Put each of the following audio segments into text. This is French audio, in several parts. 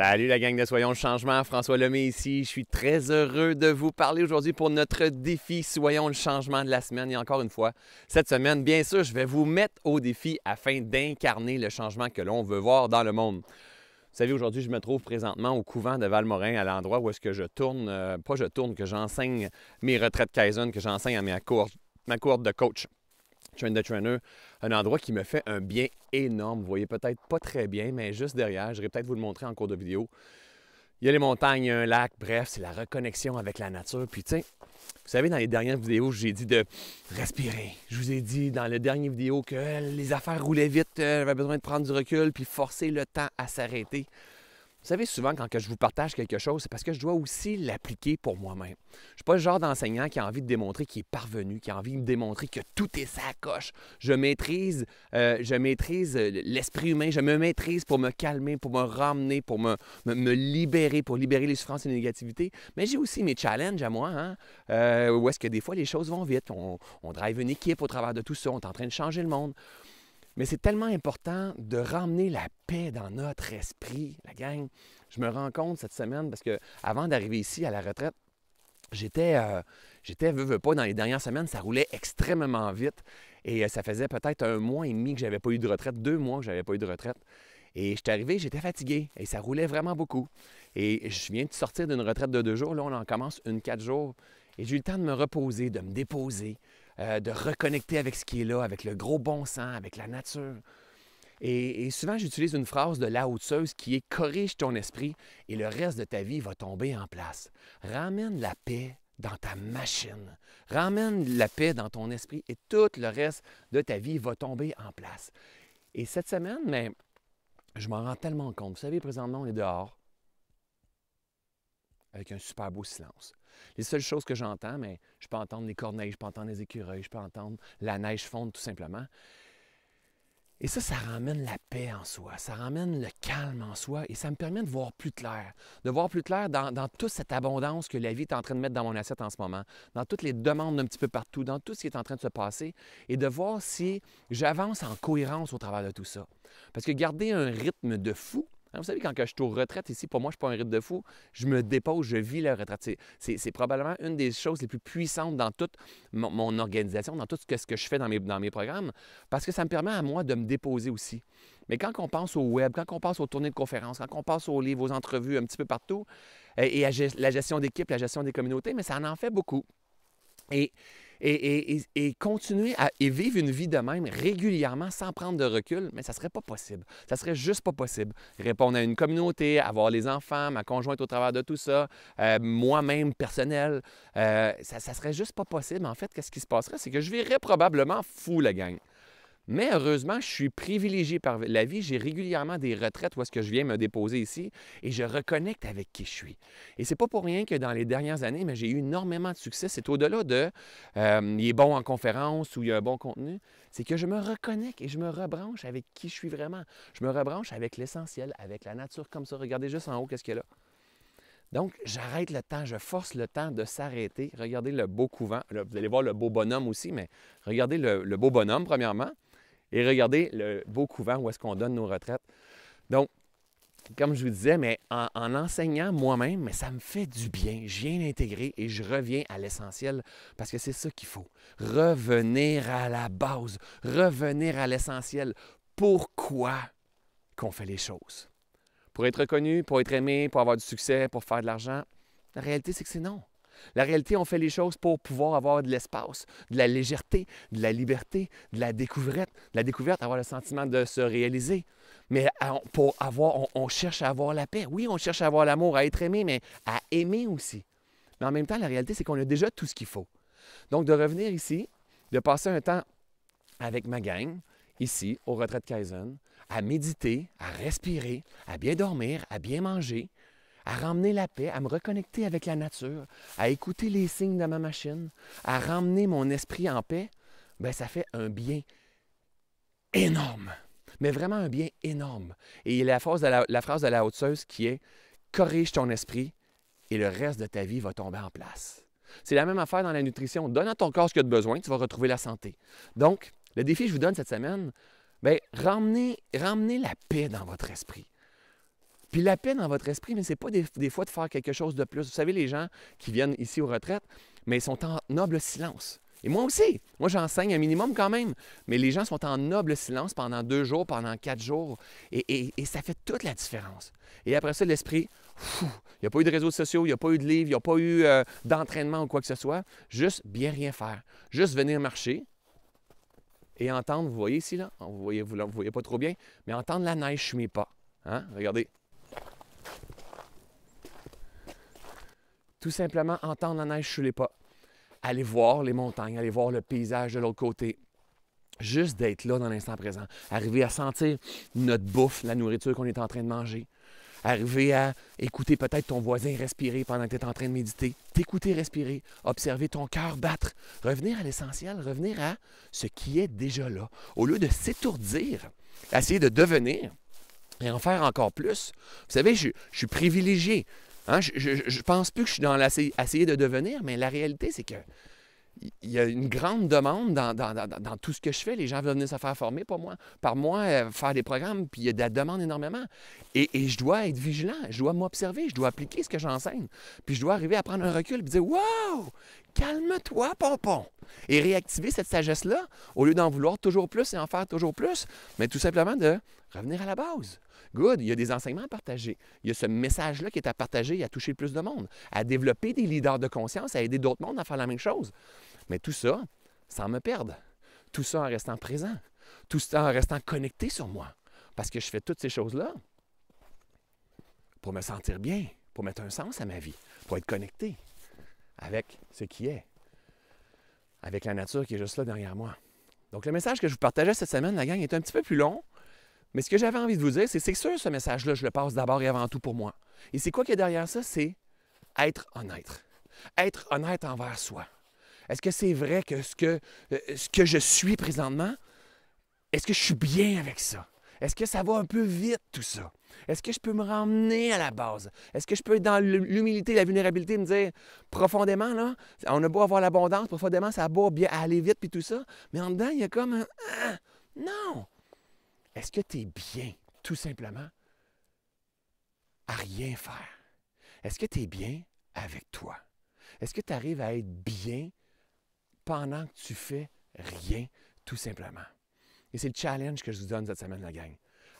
Salut la gang de Soyons le Changement, François Lemay ici. Je suis très heureux de vous parler aujourd'hui pour notre défi Soyons le Changement de la semaine. Et encore une fois, cette semaine, bien sûr, je vais vous mettre au défi afin d'incarner le changement que l'on veut voir dans le monde. Vous savez, aujourd'hui, je me trouve présentement au couvent de Valmorin, à l'endroit où est-ce que je tourne, euh, pas je tourne, que j'enseigne mes retraites Kaizen, que j'enseigne à ma cour ma cour de coach. Trainer, un endroit qui me fait un bien énorme. Vous voyez peut-être pas très bien, mais juste derrière, je vais peut-être vous le montrer en cours de vidéo. Il y a les montagnes, il y a un lac, bref, c'est la reconnexion avec la nature. Puis, tu vous savez, dans les dernières vidéos, j'ai dit de respirer. Je vous ai dit dans la dernière vidéo que les affaires roulaient vite, euh, j'avais besoin de prendre du recul, puis forcer le temps à s'arrêter. Vous savez, souvent, quand que je vous partage quelque chose, c'est parce que je dois aussi l'appliquer pour moi-même. Je ne suis pas le genre d'enseignant qui a envie de démontrer qu'il est parvenu, qui a envie de démontrer que tout est sa coche. Je maîtrise, euh, je maîtrise euh, l'esprit humain, je me maîtrise pour me calmer, pour me ramener, pour me, me, libérer, pour libérer les souffrances et les négativités. Mais j'ai aussi mes challenges à moi, hein? Euh, où est-ce que des fois les choses vont vite. on drive une équipe au travers de tout ça, on est en train de changer le monde. Mais c'est tellement important de ramener la paix dans notre esprit, la gang. Je me rends compte cette semaine parce que avant d'arriver ici à la retraite, j'étais, euh, j'étais, veux, pas, dans les dernières semaines, ça roulait extrêmement vite. Et euh, ça faisait peut-être un mois et demi que j'avais pas eu de retraite, deux mois que j'avais pas eu de retraite. Et j'étais arrivé, j'étais fatigué et ça roulait vraiment beaucoup. Et je viens de sortir d'une retraite de deux jours. Là, on en commence une quatre jours. Et j'ai eu le temps de me reposer, de me déposer, euh, de reconnecter avec ce qui est là, avec le gros bon sens, avec la nature. Et, souvent, j'utilise une phrase de la hauteuse qui est Corrige ton esprit et le reste de ta vie va tomber en place. Ramène la paix dans ta machine. Ramène la paix dans ton esprit et tout le reste de ta vie va tomber en place. Et cette semaine, mais ben, je m'en rends tellement compte. Vous savez, présentement, on est dehors avec un super beau silence. Les seules choses que j'entends, mais je peux entendre les corneilles, je peux entendre les écureuils, je peux entendre la neige fondre tout simplement. Et ça, ça ramène la paix en soi, ça ramène le calme en soi et ça me permet de voir plus clair, de voir plus clair dans, dans toute cette abondance que la vie est en train de mettre dans mon assiette en ce moment, dans toutes les demandes d'un petit peu partout, dans tout ce qui est en train de se passer et de voir si j'avance en cohérence au travers de tout ça. Parce que garder un rythme de fou, vous savez, quand je suis retraite ici, pour moi, je ne suis pas un rythme de fou. Je me dépose, je vis la retraite. C'est probablement une des choses les plus puissantes dans toute mon, organisation, dans tout ce que, je fais dans mes, programmes, parce que ça me permet à moi de me déposer aussi. Mais quand on pense au web, quand on pense aux tournées de conférences, quand on pense aux livres, aux entrevues, un petit peu partout, et, et à, la gestion d'équipe, la gestion des communautés, mais ça en en fait beaucoup. Et et, continuer à et vivre une vie de même régulièrement sans prendre de recul, mais ça serait pas possible. Ça serait juste pas possible. Répondre à une communauté, avoir les enfants, ma conjointe au travers de tout ça, euh, moi-même personnel, euh, ça, ne serait juste pas possible. En fait, qu'est-ce qui se passerait? C'est que je vivrais probablement fou, la gang. Mais heureusement, je suis privilégié par la vie. J'ai régulièrement des retraites où est-ce que je viens me déposer ici et je reconnecte avec qui je suis. Et c'est pas pour rien que dans les dernières années, mais ben, j'ai eu énormément de succès. C'est au-delà de euh, il est bon en conférence ou il y a un bon contenu. C'est que je me reconnecte et je me rebranche avec qui je suis vraiment. Je me rebranche avec l'essentiel, avec la nature comme ça. Regardez juste en haut qu'est-ce qu'il y a là. Donc, j'arrête le temps, je force le temps de s'arrêter. Regardez le beau couvent. vous allez voir le beau bonhomme aussi, mais regardez le beau bonhomme, premièrement. Et regardez le beau couvent où est-ce qu'on donne nos retraites. Donc, comme je vous disais, mais en, enseignant moi-même, mais ça me fait du bien. Je viens l'intégrer et je reviens à l'essentiel parce que c'est ça qu'il faut. Revenir à la base, revenir à l'essentiel. Pourquoi qu'on fait les choses? Pour être reconnu, pour être aimé, pour avoir du succès, pour faire de l'argent? La réalité, c'est que c'est non. La réalité, on fait les choses pour pouvoir avoir de l'espace, de la légèreté, de la liberté, de la découverte, la découverte, avoir le sentiment de se réaliser. Mais euh, pour avoir, on, on cherche à avoir la paix. Oui, on cherche à avoir l'amour, à être aimé, mais à aimer aussi. Mais en même temps, la réalité, c'est qu'on a déjà tout ce qu'il faut. Donc, de revenir ici, de passer un temps avec ma gang, ici, au retrait de Kaizen, à méditer, à respirer, à bien dormir, à bien manger, à ramener la paix, à me reconnecter avec la nature, à écouter les signes de ma machine, à ramener mon esprit en paix, ben ça fait un bien énorme. Mais vraiment un bien énorme. Et il y a la phrase de la, de la haute-seuse qui est Corrige ton esprit et le reste de ta vie va tomber en place. C'est la même affaire dans la nutrition. Donne à ton corps ce qu'il a de besoin, tu vas retrouver la santé. Donc, le défi que je vous donne cette semaine, bien, ramenez, ramenez la paix dans votre esprit. Puis la peine dans votre esprit, mais n'est pas des, fois de faire quelque chose de plus. Vous savez, les gens qui viennent ici aux retraites, mais ils sont en noble silence. Et moi aussi, moi j'enseigne un minimum quand même, mais les gens sont en noble silence pendant deux jours, pendant quatre jours, et, ça fait toute la différence. Et après ça, l'esprit, il n'y a pas eu de réseaux sociaux, il n'y a pas eu de livres, il n'y a pas eu euh, d'entraînement ou quoi que ce soit, juste bien rien faire, juste venir marcher et entendre, vous voyez ici là, vous ne voyez, pas trop bien, mais entendre la neige suis pas. Hein. Regardez, Tout simplement entendre la neige les pas. Aller voir les montagnes, aller voir le paysage de l'autre côté. Juste d'être là dans l'instant présent. Arriver à sentir notre bouffe, la nourriture qu'on est en train de manger. Arriver à écouter peut-être ton voisin respirer pendant que tu es en train de méditer. T'écouter respirer. Observer ton cœur battre. Revenir à l'essentiel. Revenir à ce qui est déjà là. Au lieu de s'étourdir, essayer de devenir et en faire encore plus. Vous savez, je, je suis privilégié. Hein? Je, ne pense plus que je suis dans l'essayer de devenir, mais la réalité, c'est que il y a une grande demande dans, tout ce que je fais. Les gens veulent venir se faire former par moi, euh, faire des programmes, puis il y a de la demande énormément. Et, et je dois être vigilant, je dois m'observer, je dois appliquer ce que j'enseigne. Puis je dois arriver à prendre un recul et dire Wow, calme-toi, pompon! Et réactiver cette sagesse-là, au lieu d'en vouloir toujours plus et en faire toujours plus, mais tout simplement de revenir à la base. Good, il y a des enseignements à partager. Il y a ce message-là qui est à partager et à toucher le plus de monde, à développer des leaders de conscience, à aider d'autres mondes à faire la même chose. Mais tout ça, sans me perdre. Tout ça en restant présent. Tout ça en restant connecté sur moi. Parce que je fais toutes ces choses-là pour me sentir bien, pour mettre un sens à ma vie, pour être connecté avec ce qui est, avec la nature qui est juste là derrière moi. Donc le message que je vous partageais cette semaine, la gang, est un petit peu plus long. Mais ce que j'avais envie de vous dire, c'est c'est sûr, ce message-là, je le passe d'abord et avant tout pour moi. Et c'est quoi qui est derrière ça? C'est être honnête. Être honnête envers soi. Est-ce que c'est vrai que ce, que euh, ce que je suis présentement, est-ce que je suis bien avec ça? Est-ce que ça va un peu vite tout ça? Est-ce que je peux me ramener à la base? Est-ce que je peux être dans l'humilité, la vulnérabilité, me dire profondément, là, on a beau avoir l'abondance, profondément, ça a beau bien aller vite puis tout ça, mais en dedans, il y a comme un non! Est-ce que tu es bien, tout simplement, à rien faire? Est-ce que tu es bien avec toi? Est-ce que tu arrives à être bien pendant que tu fais rien, tout simplement? Et c'est le challenge que je vous donne cette semaine, la gang.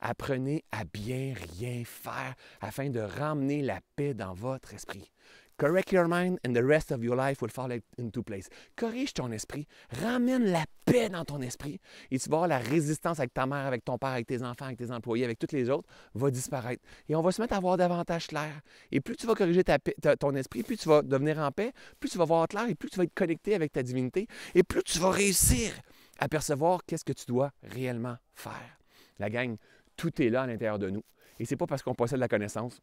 Apprenez à bien rien faire afin de ramener la paix dans votre esprit. Correct your mind and the rest of your life will fall into place. Corrige ton esprit, ramène la paix dans ton esprit et tu vas voir la résistance avec ta mère, avec ton père, avec tes enfants, avec tes employés, avec tous les autres, va disparaître. Et on va se mettre à voir davantage clair. Et plus tu vas corriger ton esprit, plus tu vas devenir en paix, plus tu vas voir clair et plus tu vas être connecté avec ta divinité et plus tu vas réussir à percevoir qu'est-ce que tu dois réellement faire. La gang, tout est là à l'intérieur de nous. Et c'est pas parce qu'on possède la connaissance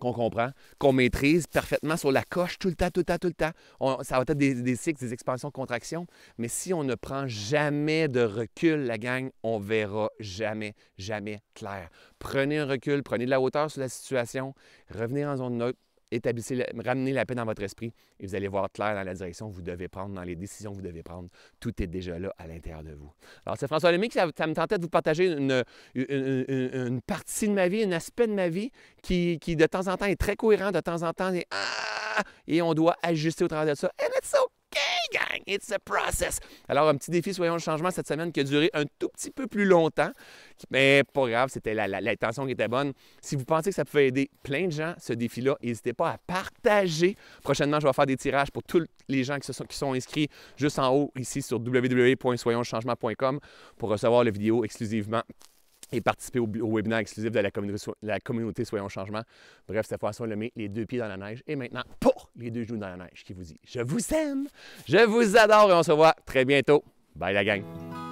qu'on comprend, qu'on maîtrise parfaitement sur la coche tout le temps, tout le temps, tout le temps. On, ça va être des, des, cycles, des expansions, contractions. Mais si on ne prend jamais de recul, la gang, on verra jamais, jamais clair. Prenez un recul, prenez de la hauteur sur la situation, revenez en zone neutre, établissez, ramenez la paix dans votre esprit et vous allez voir clair dans la direction que vous devez prendre, dans les décisions que vous devez prendre. Tout est déjà là à l'intérieur de vous. Alors, c'est François Lemay qui ça, me tentait de vous partager une, une, partie de ma vie, un aspect de ma vie qui, qui, de temps en temps est très cohérent, de temps en temps est ah! et on doit ajuster au travers de ça. And it's ça! gang, it's a process. Alors, un petit défi Soyons le changement cette semaine qui a duré un tout petit peu plus longtemps, mais pas grave, c'était l'intention la, tension qui était bonne. Si vous pensez que ça pouvait aider plein de gens, ce défi-là, n'hésitez pas à partager. Prochainement, je vais faire des tirages pour tous les gens qui, sont, qui sont inscrits juste en haut ici sur www.soyonschangement.com pour recevoir la vidéo exclusivement et participer au, webinaire exclusif de la communauté, la communauté Soyons Changement. Bref, cette fois-ci, on le met les deux pieds dans la neige et maintenant, pour les deux genoux dans la neige, qui vous dit Je vous aime, je vous adore et on se voit très bientôt. Bye la gang!